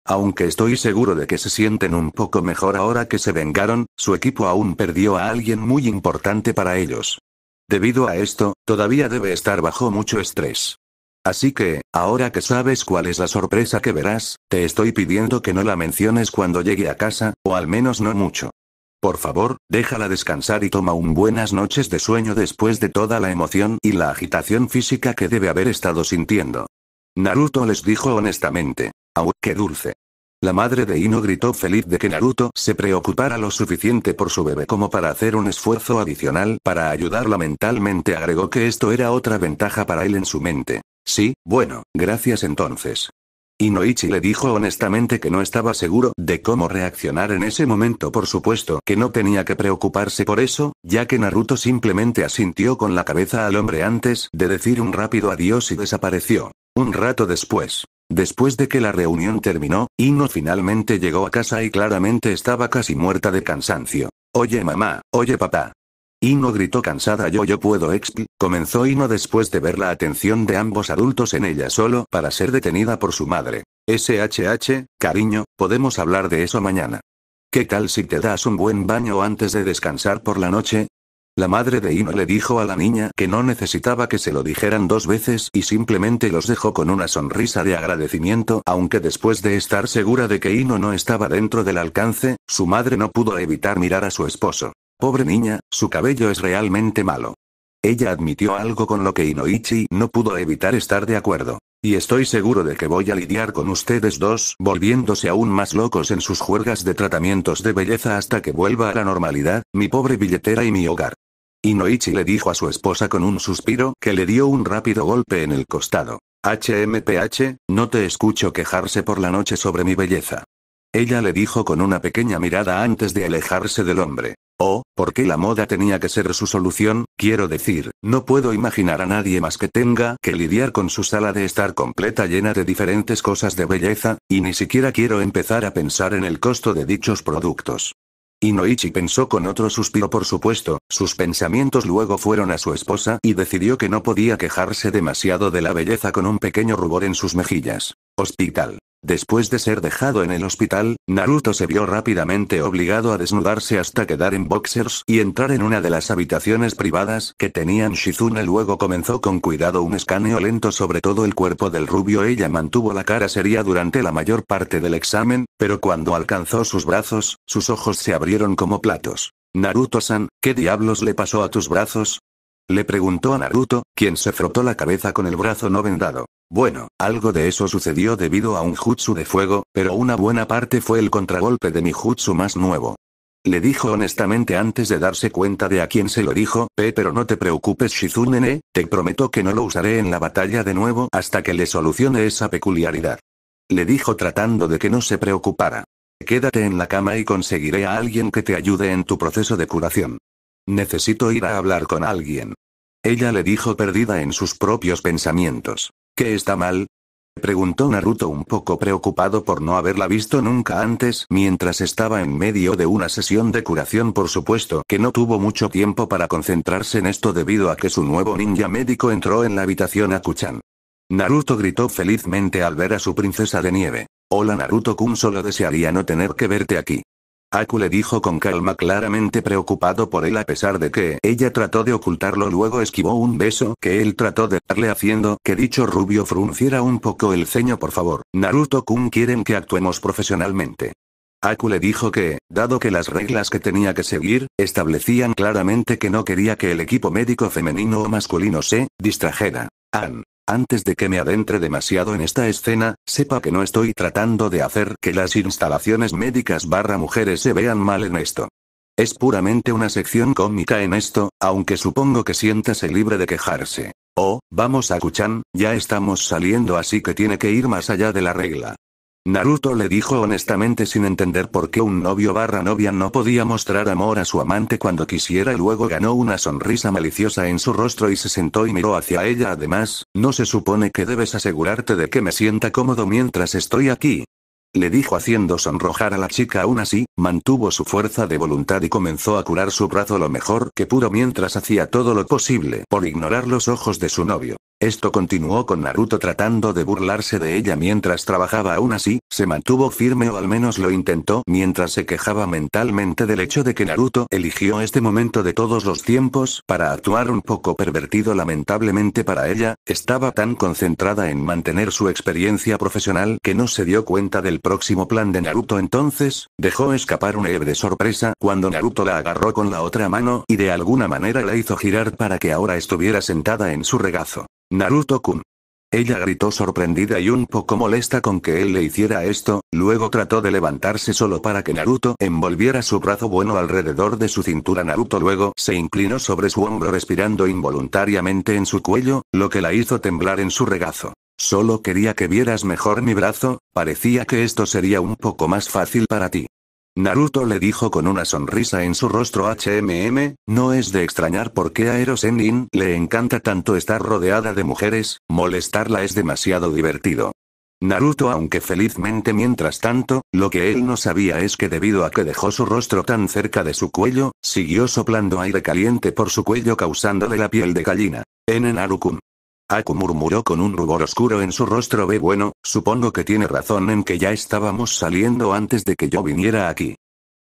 Aunque estoy seguro de que se sienten un poco mejor ahora que se vengaron, su equipo aún perdió a alguien muy importante para ellos. Debido a esto, todavía debe estar bajo mucho estrés. Así que, ahora que sabes cuál es la sorpresa que verás, te estoy pidiendo que no la menciones cuando llegue a casa, o al menos no mucho. Por favor, déjala descansar y toma un buenas noches de sueño después de toda la emoción y la agitación física que debe haber estado sintiendo. Naruto les dijo honestamente. ¡Au, qué dulce! La madre de Ino gritó feliz de que Naruto se preocupara lo suficiente por su bebé como para hacer un esfuerzo adicional para ayudarla mentalmente. Agregó que esto era otra ventaja para él en su mente. Sí, bueno, gracias entonces. Inoichi le dijo honestamente que no estaba seguro de cómo reaccionar en ese momento. Por supuesto que no tenía que preocuparse por eso, ya que Naruto simplemente asintió con la cabeza al hombre antes de decir un rápido adiós y desapareció. Un rato después, Después de que la reunión terminó, Ino finalmente llegó a casa y claramente estaba casi muerta de cansancio. Oye mamá, oye papá. Ino gritó cansada yo yo puedo expl, comenzó Ino después de ver la atención de ambos adultos en ella solo para ser detenida por su madre. SHH, cariño, podemos hablar de eso mañana. ¿Qué tal si te das un buen baño antes de descansar por la noche? La madre de Ino le dijo a la niña que no necesitaba que se lo dijeran dos veces y simplemente los dejó con una sonrisa de agradecimiento, aunque después de estar segura de que Ino no estaba dentro del alcance, su madre no pudo evitar mirar a su esposo. Pobre niña, su cabello es realmente malo. Ella admitió algo con lo que Inoichi no pudo evitar estar de acuerdo. Y estoy seguro de que voy a lidiar con ustedes dos, volviéndose aún más locos en sus juergas de tratamientos de belleza hasta que vuelva a la normalidad, mi pobre billetera y mi hogar. Inoichi le dijo a su esposa con un suspiro que le dio un rápido golpe en el costado. HMPH, no te escucho quejarse por la noche sobre mi belleza. Ella le dijo con una pequeña mirada antes de alejarse del hombre. Oh, porque qué la moda tenía que ser su solución? Quiero decir, no puedo imaginar a nadie más que tenga que lidiar con su sala de estar completa llena de diferentes cosas de belleza, y ni siquiera quiero empezar a pensar en el costo de dichos productos. Inoichi pensó con otro suspiro por supuesto, sus pensamientos luego fueron a su esposa y decidió que no podía quejarse demasiado de la belleza con un pequeño rubor en sus mejillas. Hospital. Después de ser dejado en el hospital, Naruto se vio rápidamente obligado a desnudarse hasta quedar en boxers y entrar en una de las habitaciones privadas que tenían Shizune. Luego comenzó con cuidado un escaneo lento sobre todo el cuerpo del rubio. Ella mantuvo la cara seria durante la mayor parte del examen, pero cuando alcanzó sus brazos, sus ojos se abrieron como platos. Naruto-san, ¿qué diablos le pasó a tus brazos? Le preguntó a Naruto, quien se frotó la cabeza con el brazo no vendado. Bueno, algo de eso sucedió debido a un jutsu de fuego, pero una buena parte fue el contragolpe de mi jutsu más nuevo. Le dijo honestamente antes de darse cuenta de a quién se lo dijo, pero no te preocupes shizune te prometo que no lo usaré en la batalla de nuevo hasta que le solucione esa peculiaridad. Le dijo tratando de que no se preocupara. Quédate en la cama y conseguiré a alguien que te ayude en tu proceso de curación. Necesito ir a hablar con alguien. Ella le dijo perdida en sus propios pensamientos. ¿Qué está mal? Preguntó Naruto un poco preocupado por no haberla visto nunca antes mientras estaba en medio de una sesión de curación por supuesto que no tuvo mucho tiempo para concentrarse en esto debido a que su nuevo ninja médico entró en la habitación a Kuchan. Naruto gritó felizmente al ver a su princesa de nieve. Hola Naruto-kun solo desearía no tener que verte aquí. Aku le dijo con calma claramente preocupado por él a pesar de que ella trató de ocultarlo luego esquivó un beso que él trató de darle haciendo que dicho rubio frunciera un poco el ceño por favor, Naruto-kun quieren que actuemos profesionalmente. Aku le dijo que, dado que las reglas que tenía que seguir, establecían claramente que no quería que el equipo médico femenino o masculino se distrajera. An. Antes de que me adentre demasiado en esta escena, sepa que no estoy tratando de hacer que las instalaciones médicas barra mujeres se vean mal en esto. Es puramente una sección cómica en esto, aunque supongo que siéntase libre de quejarse. Oh, vamos a Kuchan, ya estamos saliendo así que tiene que ir más allá de la regla. Naruto le dijo honestamente sin entender por qué un novio barra novia no podía mostrar amor a su amante cuando quisiera y luego ganó una sonrisa maliciosa en su rostro y se sentó y miró hacia ella además, no se supone que debes asegurarte de que me sienta cómodo mientras estoy aquí. Le dijo haciendo sonrojar a la chica aún así, mantuvo su fuerza de voluntad y comenzó a curar su brazo lo mejor que pudo mientras hacía todo lo posible por ignorar los ojos de su novio. Esto continuó con Naruto tratando de burlarse de ella mientras trabajaba aún así, se mantuvo firme o al menos lo intentó mientras se quejaba mentalmente del hecho de que Naruto eligió este momento de todos los tiempos para actuar un poco pervertido lamentablemente para ella, estaba tan concentrada en mantener su experiencia profesional que no se dio cuenta del próximo plan de Naruto entonces, dejó escapar un eb de sorpresa cuando Naruto la agarró con la otra mano y de alguna manera la hizo girar para que ahora estuviera sentada en su regazo. Naruto-kun. Ella gritó sorprendida y un poco molesta con que él le hiciera esto, luego trató de levantarse solo para que Naruto envolviera su brazo bueno alrededor de su cintura. Naruto luego se inclinó sobre su hombro respirando involuntariamente en su cuello, lo que la hizo temblar en su regazo. Solo quería que vieras mejor mi brazo, parecía que esto sería un poco más fácil para ti. Naruto le dijo con una sonrisa en su rostro HMM, no es de extrañar por qué a Ero le encanta tanto estar rodeada de mujeres, molestarla es demasiado divertido. Naruto aunque felizmente mientras tanto, lo que él no sabía es que debido a que dejó su rostro tan cerca de su cuello, siguió soplando aire caliente por su cuello causándole la piel de gallina. En Narukun. Aku murmuró con un rubor oscuro en su rostro. Ve bueno, supongo que tiene razón en que ya estábamos saliendo antes de que yo viniera aquí.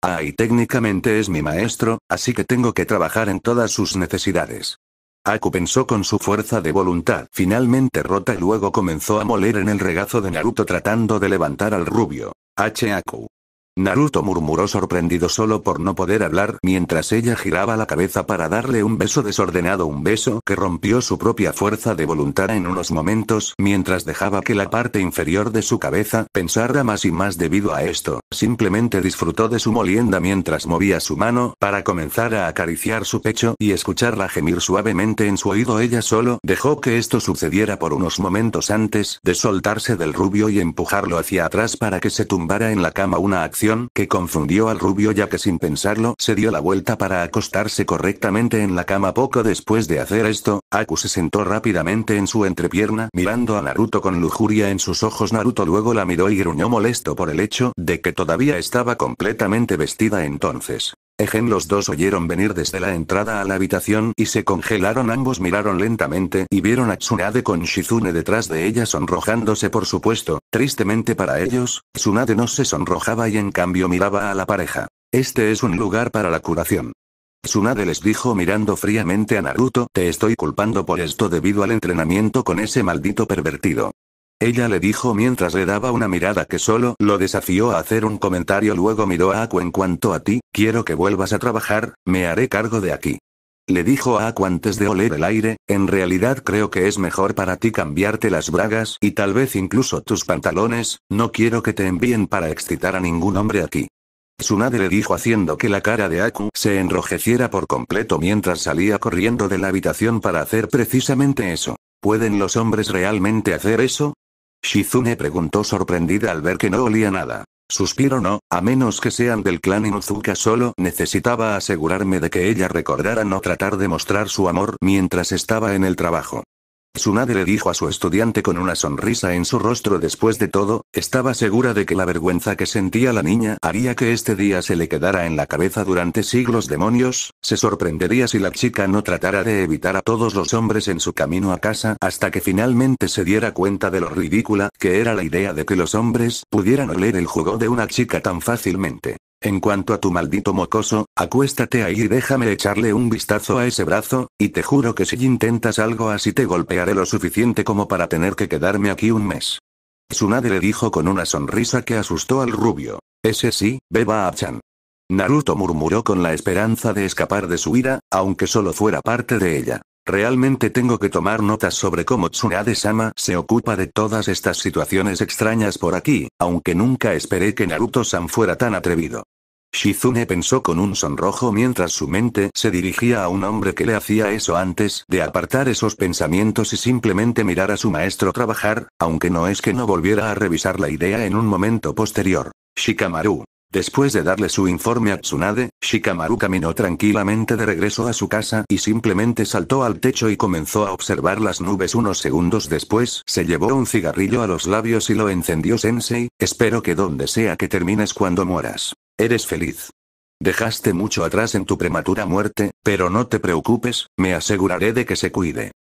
Ah, y técnicamente es mi maestro, así que tengo que trabajar en todas sus necesidades. Aku pensó con su fuerza de voluntad finalmente rota y luego comenzó a moler en el regazo de Naruto tratando de levantar al rubio. H. Aku. Naruto murmuró sorprendido solo por no poder hablar mientras ella giraba la cabeza para darle un beso desordenado, un beso que rompió su propia fuerza de voluntad en unos momentos mientras dejaba que la parte inferior de su cabeza pensara más y más debido a esto, simplemente disfrutó de su molienda mientras movía su mano para comenzar a acariciar su pecho y escucharla gemir suavemente en su oído ella solo dejó que esto sucediera por unos momentos antes de soltarse del rubio y empujarlo hacia atrás para que se tumbara en la cama una acción que confundió al rubio ya que sin pensarlo se dio la vuelta para acostarse correctamente en la cama. Poco después de hacer esto, Aku se sentó rápidamente en su entrepierna mirando a Naruto con lujuria en sus ojos. Naruto luego la miró y gruñó molesto por el hecho de que todavía estaba completamente vestida entonces. Ejen los dos oyeron venir desde la entrada a la habitación y se congelaron ambos miraron lentamente y vieron a Tsunade con Shizune detrás de ella sonrojándose por supuesto, tristemente para ellos, Tsunade no se sonrojaba y en cambio miraba a la pareja. Este es un lugar para la curación. Tsunade les dijo mirando fríamente a Naruto, te estoy culpando por esto debido al entrenamiento con ese maldito pervertido. Ella le dijo mientras le daba una mirada que solo lo desafió a hacer un comentario. Luego miró a Aku en cuanto a ti, quiero que vuelvas a trabajar, me haré cargo de aquí. Le dijo a Aku antes de oler el aire, en realidad creo que es mejor para ti cambiarte las bragas y tal vez incluso tus pantalones, no quiero que te envíen para excitar a ningún hombre aquí. madre le dijo haciendo que la cara de Aku se enrojeciera por completo mientras salía corriendo de la habitación para hacer precisamente eso. ¿Pueden los hombres realmente hacer eso? Shizune preguntó sorprendida al ver que no olía nada. Suspiro no, a menos que sean del clan Inuzuka solo necesitaba asegurarme de que ella recordara no tratar de mostrar su amor mientras estaba en el trabajo madre le dijo a su estudiante con una sonrisa en su rostro después de todo, estaba segura de que la vergüenza que sentía la niña haría que este día se le quedara en la cabeza durante siglos demonios, se sorprendería si la chica no tratara de evitar a todos los hombres en su camino a casa hasta que finalmente se diera cuenta de lo ridícula que era la idea de que los hombres pudieran oler el jugo de una chica tan fácilmente. En cuanto a tu maldito mocoso, acuéstate ahí y déjame echarle un vistazo a ese brazo, y te juro que si intentas algo así te golpearé lo suficiente como para tener que quedarme aquí un mes. Tsunade le dijo con una sonrisa que asustó al rubio. Ese sí, beba Achan. Naruto murmuró con la esperanza de escapar de su ira, aunque solo fuera parte de ella. Realmente tengo que tomar notas sobre cómo Tsunade-sama se ocupa de todas estas situaciones extrañas por aquí, aunque nunca esperé que Naruto-san fuera tan atrevido. Shizune pensó con un sonrojo mientras su mente se dirigía a un hombre que le hacía eso antes de apartar esos pensamientos y simplemente mirar a su maestro trabajar, aunque no es que no volviera a revisar la idea en un momento posterior. Shikamaru. Después de darle su informe a Tsunade, Shikamaru caminó tranquilamente de regreso a su casa y simplemente saltó al techo y comenzó a observar las nubes unos segundos después. Se llevó un cigarrillo a los labios y lo encendió Sensei, espero que donde sea que termines cuando mueras. Eres feliz. Dejaste mucho atrás en tu prematura muerte, pero no te preocupes, me aseguraré de que se cuide.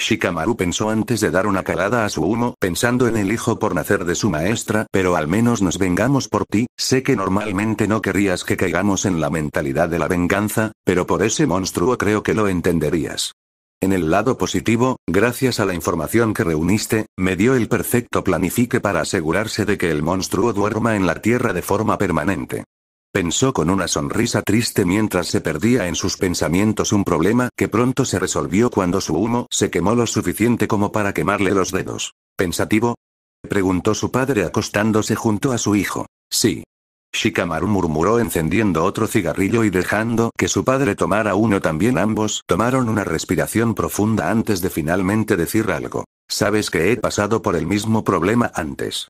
Shikamaru pensó antes de dar una calada a su humo, pensando en el hijo por nacer de su maestra, pero al menos nos vengamos por ti, sé que normalmente no querrías que caigamos en la mentalidad de la venganza, pero por ese monstruo creo que lo entenderías. En el lado positivo, gracias a la información que reuniste, me dio el perfecto planifique para asegurarse de que el monstruo duerma en la tierra de forma permanente pensó con una sonrisa triste mientras se perdía en sus pensamientos un problema que pronto se resolvió cuando su humo se quemó lo suficiente como para quemarle los dedos. ¿Pensativo? preguntó su padre acostándose junto a su hijo. Sí. Shikamaru murmuró encendiendo otro cigarrillo y dejando que su padre tomara uno también ambos tomaron una respiración profunda antes de finalmente decir algo. Sabes que he pasado por el mismo problema antes.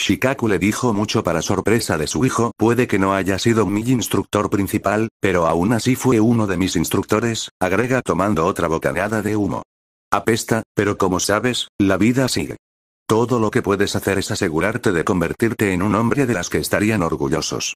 Shikaku le dijo mucho para sorpresa de su hijo, puede que no haya sido mi instructor principal, pero aún así fue uno de mis instructores, agrega tomando otra bocanada de humo. Apesta, pero como sabes, la vida sigue. Todo lo que puedes hacer es asegurarte de convertirte en un hombre de las que estarían orgullosos.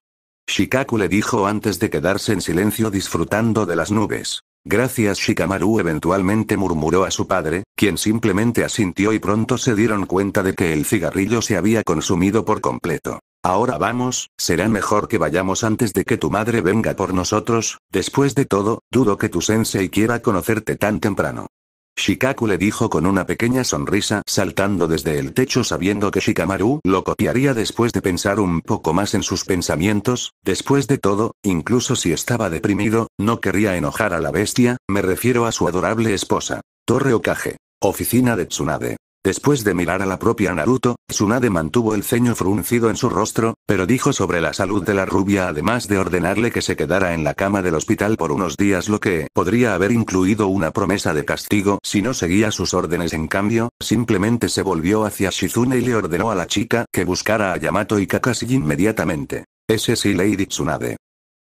Shikaku le dijo antes de quedarse en silencio disfrutando de las nubes. Gracias Shikamaru eventualmente murmuró a su padre, quien simplemente asintió y pronto se dieron cuenta de que el cigarrillo se había consumido por completo. Ahora vamos, será mejor que vayamos antes de que tu madre venga por nosotros, después de todo, dudo que tu sensei quiera conocerte tan temprano. Shikaku le dijo con una pequeña sonrisa saltando desde el techo sabiendo que Shikamaru lo copiaría después de pensar un poco más en sus pensamientos, después de todo, incluso si estaba deprimido, no quería enojar a la bestia, me refiero a su adorable esposa. Torre Okage. Oficina de Tsunade. Después de mirar a la propia Naruto, Tsunade mantuvo el ceño fruncido en su rostro, pero dijo sobre la salud de la rubia además de ordenarle que se quedara en la cama del hospital por unos días lo que podría haber incluido una promesa de castigo si no seguía sus órdenes en cambio, simplemente se volvió hacia Shizune y le ordenó a la chica que buscara a Yamato y Kakashi inmediatamente. Ese sí Lady Tsunade.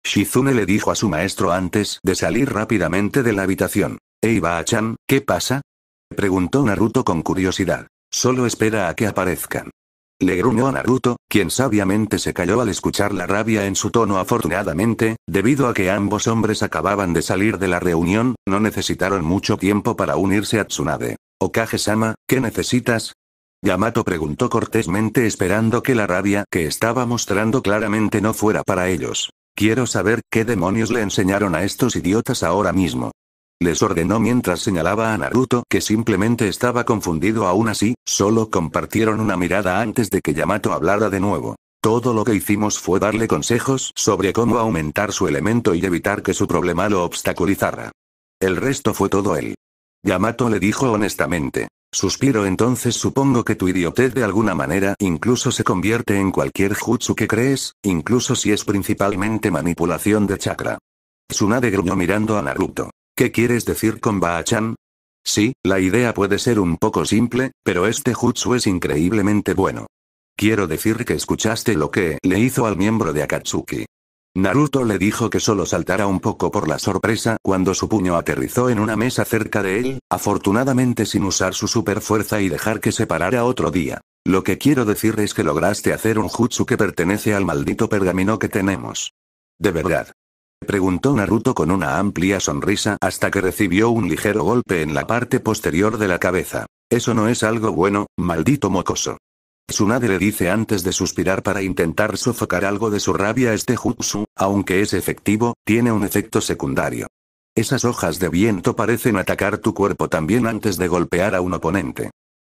Shizune le dijo a su maestro antes de salir rápidamente de la habitación. Eiba-chan, ¿qué pasa? Preguntó Naruto con curiosidad. Solo espera a que aparezcan. Le gruñó a Naruto, quien sabiamente se calló al escuchar la rabia en su tono. Afortunadamente, debido a que ambos hombres acababan de salir de la reunión, no necesitaron mucho tiempo para unirse a Tsunade. Okage-sama, ¿qué necesitas? Yamato preguntó cortésmente esperando que la rabia que estaba mostrando claramente no fuera para ellos. Quiero saber qué demonios le enseñaron a estos idiotas ahora mismo. Les ordenó mientras señalaba a Naruto que simplemente estaba confundido aún así, solo compartieron una mirada antes de que Yamato hablara de nuevo. Todo lo que hicimos fue darle consejos sobre cómo aumentar su elemento y evitar que su problema lo obstaculizara. El resto fue todo él. Yamato le dijo honestamente. Suspiro entonces supongo que tu idiotez de alguna manera incluso se convierte en cualquier jutsu que crees, incluso si es principalmente manipulación de chakra. Tsunade gruñó mirando a Naruto. ¿Qué quieres decir con Baachan? Sí, la idea puede ser un poco simple, pero este jutsu es increíblemente bueno. Quiero decir que escuchaste lo que le hizo al miembro de Akatsuki. Naruto le dijo que solo saltara un poco por la sorpresa cuando su puño aterrizó en una mesa cerca de él, afortunadamente sin usar su superfuerza y dejar que se parara otro día. Lo que quiero decir es que lograste hacer un jutsu que pertenece al maldito pergamino que tenemos. De verdad preguntó Naruto con una amplia sonrisa hasta que recibió un ligero golpe en la parte posterior de la cabeza. Eso no es algo bueno, maldito mocoso. Tsunade le dice antes de suspirar para intentar sofocar algo de su rabia este jutsu, aunque es efectivo, tiene un efecto secundario. Esas hojas de viento parecen atacar tu cuerpo también antes de golpear a un oponente.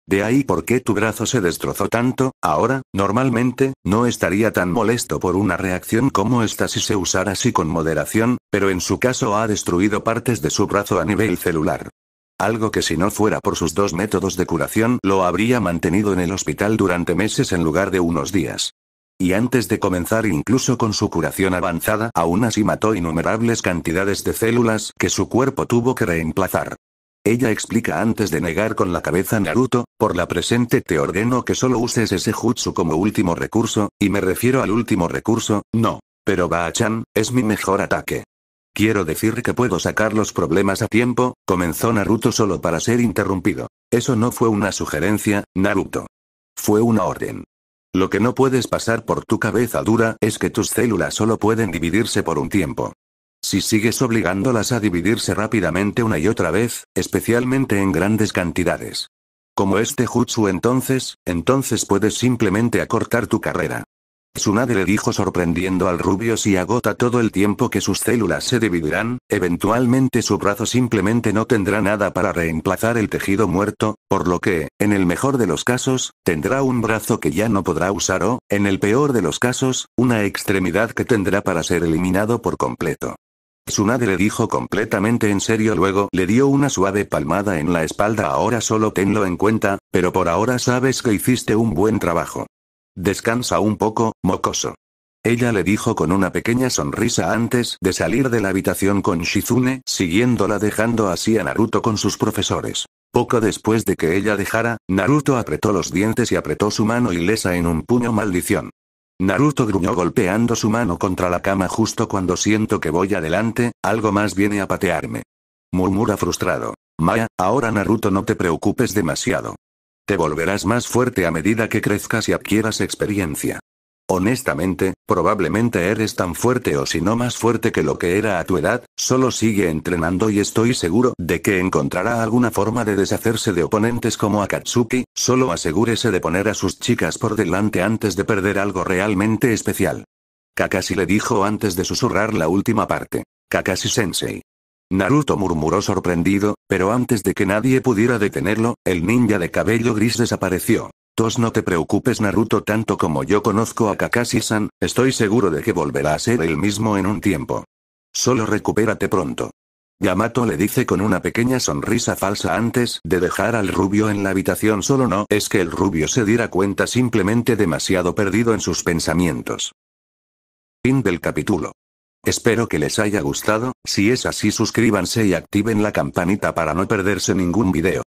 De ahí por qué tu brazo se destrozó tanto, ahora, normalmente, no estaría tan molesto por una reacción como esta si se usara así con moderación, pero en su caso ha destruido partes de su brazo a nivel celular. Algo que si no fuera por sus dos métodos de curación lo habría mantenido en el hospital durante meses en lugar de unos días. Y antes de comenzar incluso con su curación avanzada, aún así mató innumerables cantidades de células que su cuerpo tuvo que reemplazar. Ella explica antes de negar con la cabeza Naruto, por la presente te ordeno que solo uses ese jutsu como último recurso, y me refiero al último recurso, no. Pero va chan es mi mejor ataque. Quiero decir que puedo sacar los problemas a tiempo, comenzó Naruto solo para ser interrumpido. Eso no fue una sugerencia, Naruto. Fue una orden. Lo que no puedes pasar por tu cabeza dura es que tus células solo pueden dividirse por un tiempo. Si sigues obligándolas a dividirse rápidamente una y otra vez, especialmente en grandes cantidades. Como este jutsu entonces, entonces puedes simplemente acortar tu carrera. Su le dijo sorprendiendo al rubio si agota todo el tiempo que sus células se dividirán, eventualmente su brazo simplemente no tendrá nada para reemplazar el tejido muerto, por lo que, en el mejor de los casos, tendrá un brazo que ya no podrá usar o, en el peor de los casos, una extremidad que tendrá para ser eliminado por completo. Tsunade le dijo completamente en serio luego le dio una suave palmada en la espalda ahora solo tenlo en cuenta, pero por ahora sabes que hiciste un buen trabajo. Descansa un poco, mocoso. Ella le dijo con una pequeña sonrisa antes de salir de la habitación con Shizune, siguiéndola dejando así a Naruto con sus profesores. Poco después de que ella dejara, Naruto apretó los dientes y apretó su mano ilesa en un puño maldición. Naruto gruñó golpeando su mano contra la cama justo cuando siento que voy adelante, algo más viene a patearme. Murmura frustrado. Maya, ahora Naruto no te preocupes demasiado. Te volverás más fuerte a medida que crezcas y adquieras experiencia. Honestamente, probablemente eres tan fuerte o si no más fuerte que lo que era a tu edad, solo sigue entrenando y estoy seguro de que encontrará alguna forma de deshacerse de oponentes como Akatsuki, solo asegúrese de poner a sus chicas por delante antes de perder algo realmente especial. Kakashi le dijo antes de susurrar la última parte. Kakashi Sensei. Naruto murmuró sorprendido, pero antes de que nadie pudiera detenerlo, el ninja de cabello gris desapareció no te preocupes Naruto tanto como yo conozco a Kakashi-san, estoy seguro de que volverá a ser el mismo en un tiempo. Solo recupérate pronto. Yamato le dice con una pequeña sonrisa falsa antes de dejar al rubio en la habitación solo no es que el rubio se diera cuenta simplemente demasiado perdido en sus pensamientos. Fin del capítulo. Espero que les haya gustado, si es así suscríbanse y activen la campanita para no perderse ningún video.